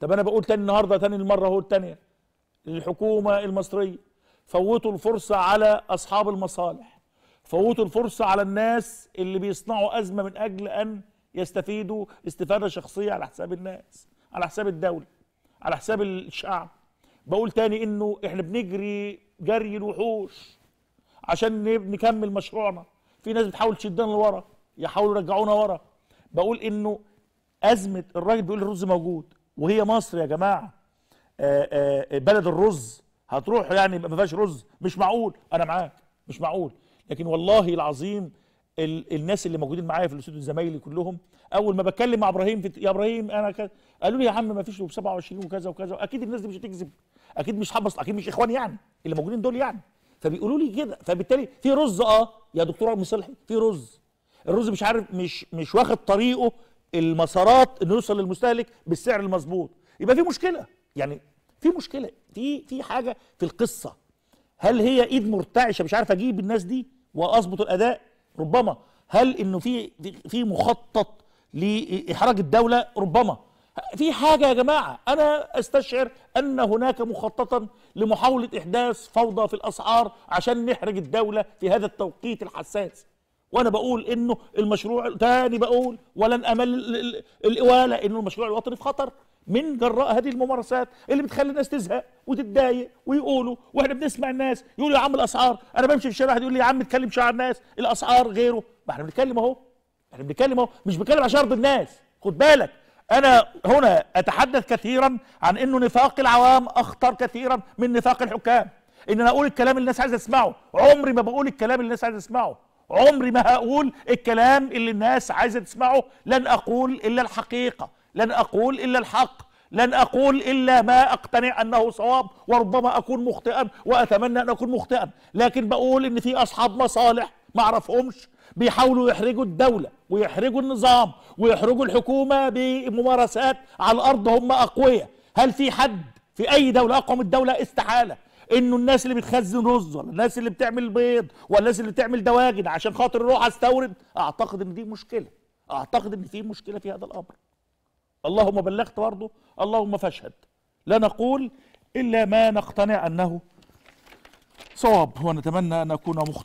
طب انا بقول تاني النهارده تاني المره اهو التانيه الحكومه المصريه فوتوا الفرصه على اصحاب المصالح فوتوا الفرصه على الناس اللي بيصنعوا ازمه من اجل ان يستفيدوا استفاده شخصيه على حساب الناس على حساب الدوله على حساب الشعب بقول تاني انه احنا بنجري جري الوحوش عشان نكمل مشروعنا في ناس بتحاول تشدنا لورا يحاولوا يرجعونا ورا بقول انه ازمه الراجل بيقول الرز موجود وهي مصر يا جماعه آآ آه، آآ آه، بلد الرز هتروح يعني ما فيهاش رز مش معقول انا معاك مش معقول لكن والله العظيم ال الناس اللي موجودين معايا في الاستوديو زمايلي كلهم اول ما بتكلم مع ابراهيم في يا ابراهيم انا كذا قالوا لي يا عم ما فيش 27 وكذا وكذا اكيد الناس دي مش هتكذب اكيد مش حبص اكيد مش اخوان يعني اللي موجودين دول يعني فبيقولوا لي كده فبالتالي في رز اه يا دكتور عمرو صلحي في رز الرز مش عارف مش مش واخد طريقه المسارات انه يوصل للمستهلك بالسعر المظبوط يبقى في مشكله يعني في مشكله في في حاجه في القصه هل هي ايد مرتعشه مش عارف اجيب الناس دي واظبط الاداء ربما هل انه في في مخطط لاحراج الدوله ربما في حاجه يا جماعه انا استشعر ان هناك مخططا لمحاوله احداث فوضى في الاسعار عشان نحرج الدوله في هذا التوقيت الحساس وانا بقول انه المشروع تاني بقول ولن امل الاواله انه المشروع الوطني في خطر من جراء هذه الممارسات اللي بتخلي الناس تزهق وتتضايق ويقولوا واحنا بنسمع الناس يقولوا يا عم الاسعار انا بمشي في الشارع واحد يقول لي يا عم اتكلم شعر الناس الاسعار غيره ما احنا بنتكلم اهو احنا بنتكلم اهو مش بنتكلم عشان ارضي الناس خد بالك انا هنا اتحدث كثيرا عن انه نفاق العوام اخطر كثيرا من نفاق الحكام ان انا اقول الكلام اللي الناس عايزه تسمعه عمري ما بقول الكلام اللي الناس عايزه تسمعه عمري ما هقول الكلام اللي الناس عايزة تسمعه لن أقول إلا الحقيقة لن أقول إلا الحق لن أقول إلا ما أقتنع أنه صواب وربما أكون مخطئا وأتمنى أن أكون مخطئا لكن بقول إن في أصحاب مصالح ما أعرفهمش بيحاولوا يحرجوا الدولة ويحرجوا النظام ويحرجوا الحكومة بممارسات على الأرض هم أقوياء هل في حد في أي دولة أقوى من الدولة استحالة انه الناس اللي بتخزن رز ولا الناس اللي بتعمل بيض ولا الناس اللي بتعمل دواجن عشان خاطر اروح استورد اعتقد ان دي مشكله اعتقد ان في مشكله في هذا الامر اللهم بلغت برضه اللهم فاشهد لا نقول الا ما نقتنع انه صواب ونتمنى ان اكون مخطئين